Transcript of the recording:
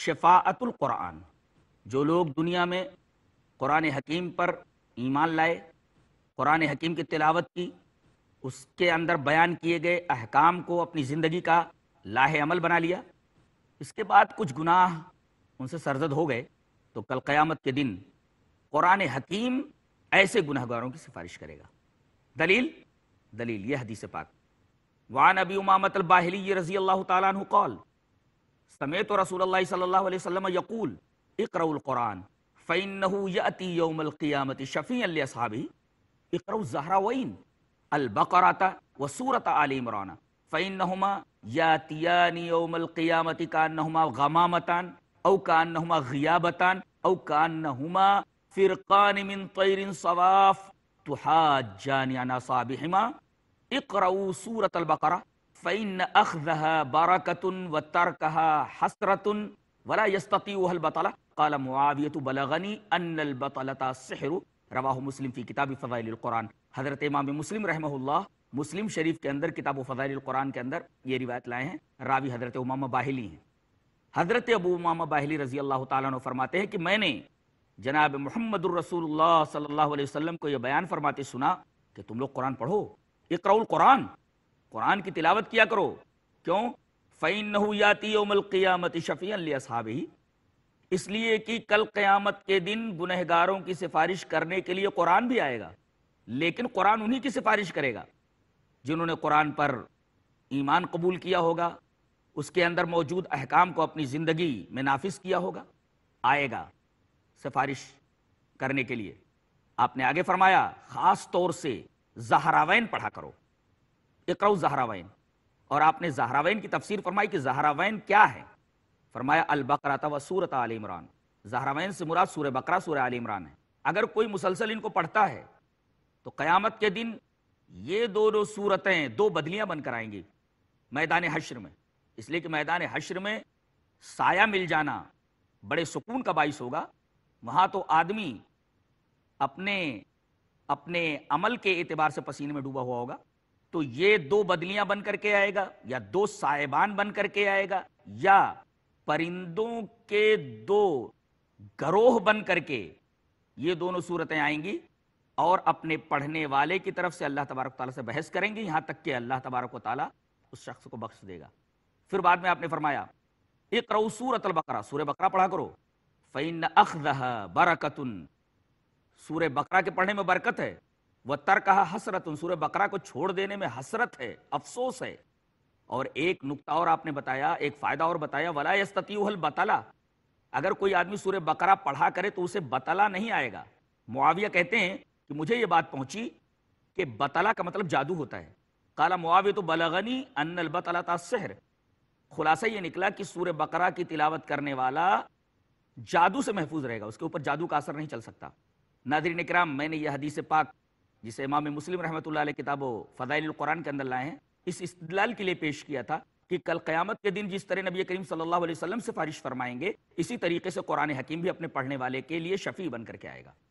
شفاعت القرآن جو لوگ دنیا میں قرآن حکیم پر ایمان لائے قرآن حکیم کی تلاوت کی اس کے اندر بیان کیے گئے احکام کو اپنی زندگی کا لاہ عمل بنا لیا اس کے بعد کچھ گناہ ان سے سرزد ہو گئے تو کل قیامت کے دن قرآن حکیم ایسے گناہ گاروں کی سفارش کرے گا دلیل دلیل یہ حدیث پاک وعن ابی امامت الباہلی رضی اللہ تعالیٰ عنہ قول سمعت رسول الله صلى الله عليه وسلم يقول اقرأوا القرآن فإنه يأتي يوم القيامة شفيعا لأصحابه اقرأوا الزهرة وين البقرة وسورة آل عمران فإنهما ياتيان يوم القيامة كأنهما غمامتان أو كأنهما غيابتان أو كأنهما فرقان من طير صواف تحاجان عن أصابعهما اقرأوا سورة البقرة فعین اخذہ ترکہ حسرتن بلغنی ان سحر روا مسلم فی کتاب فضائل القرآن حضرت امام مسلم رحمہ اللہ مسلم شریف کے اندر کتاب و فضائل القرآن کے اندر یہ روایت لائے ہیں راوی حضرت امامہ باہلی ہیں حضرت ابو امامہ باہلی رضی اللہ تعالیٰ عنہ فرماتے ہیں کہ میں نے جناب محمد الرسول اللہ صلی اللہ علیہ وسلم کو یہ بیان فرماتے سنا کہ تم لوگ قرآن پڑھو اقرا القرآن قرآن کی تلاوت کیا کرو کیوں فعینتیمتی شفیع صحاب ہی اس لیے کہ کل قیامت کے دن گنہ گاروں کی سفارش کرنے کے لیے قرآن بھی آئے گا لیکن قرآن انہی کی سفارش کرے گا جنہوں نے قرآن پر ایمان قبول کیا ہوگا اس کے اندر موجود احکام کو اپنی زندگی میں نافذ کیا ہوگا آئے گا سفارش کرنے کے لیے آپ نے آگے فرمایا خاص طور سے زہراوین پڑھا کرو اقرا زہرا وین اور آپ نے زہراوین کی تفسیر فرمائی کہ زہرا وین کیا ہے فرمایا البکرا و سورت عال عمران زہرا وین سے مراد سور بکرا سور عال عمران ہے اگر کوئی مسلسل ان کو پڑھتا ہے تو قیامت کے دن یہ دو دو صورتیں دو بدلیاں بن کر آئیں گی میدان حشر میں اس لیے کہ میدان حشر میں سایہ مل جانا بڑے سکون کا باعث ہوگا وہاں تو آدمی اپنے اپنے عمل کے اعتبار سے پسینے میں ڈوبا ہوا ہوگا تو یہ دو بدلیاں بن کر کے آئے گا یا دو سائبان بن کر کے آئے گا یا پرندوں کے دو گروہ بن کر کے یہ دونوں صورتیں آئیں گی اور اپنے پڑھنے والے کی طرف سے اللہ تبارک تعالیٰ سے بحث کریں گی یہاں تک کہ اللہ تبارک و تعالیٰ اس شخص کو بخش دے گا پھر بعد میں آپ نے فرمایا اقرؤ رو سورت البرا بقرہ پڑھا کرو فَإِنَّ أَخْذَهَا بَرَكَتٌ سورہ بقرہ کے پڑھنے میں برکت ہے وہ کہا حسرت ان سورہ بقرہ کو چھوڑ دینے میں حسرت ہے افسوس ہے اور ایک نقطہ اور آپ نے بتایا ایک فائدہ اور بتایا ولا یہ ستتی اگر کوئی آدمی سورہ بقرہ پڑھا کرے تو اسے بتلا نہیں آئے گا معاویہ کہتے ہیں کہ مجھے یہ بات پہنچی کہ بتلا کا مطلب جادو ہوتا ہے کالا معاویہ تو بلغنی ان البطلا سہر خلاصہ یہ نکلا کہ سورہ بقرہ کی تلاوت کرنے والا جادو سے محفوظ رہے گا اس کے اوپر جادو کا اثر نہیں چل سکتا ناظرین اکرام میں نے یہ حدیث پاک جسے امام مسلم رحمۃ اللہ علیہ کتاب و فضائل القرآن کے اندر لائے ہیں اس استدلال کے لیے پیش کیا تھا کہ کل قیامت کے دن جس طرح نبی کریم صلی اللہ علیہ وسلم سے فارش فرمائیں گے اسی طریقے سے قرآن حکیم بھی اپنے پڑھنے والے کے لیے شفیع بن کر کے آئے گا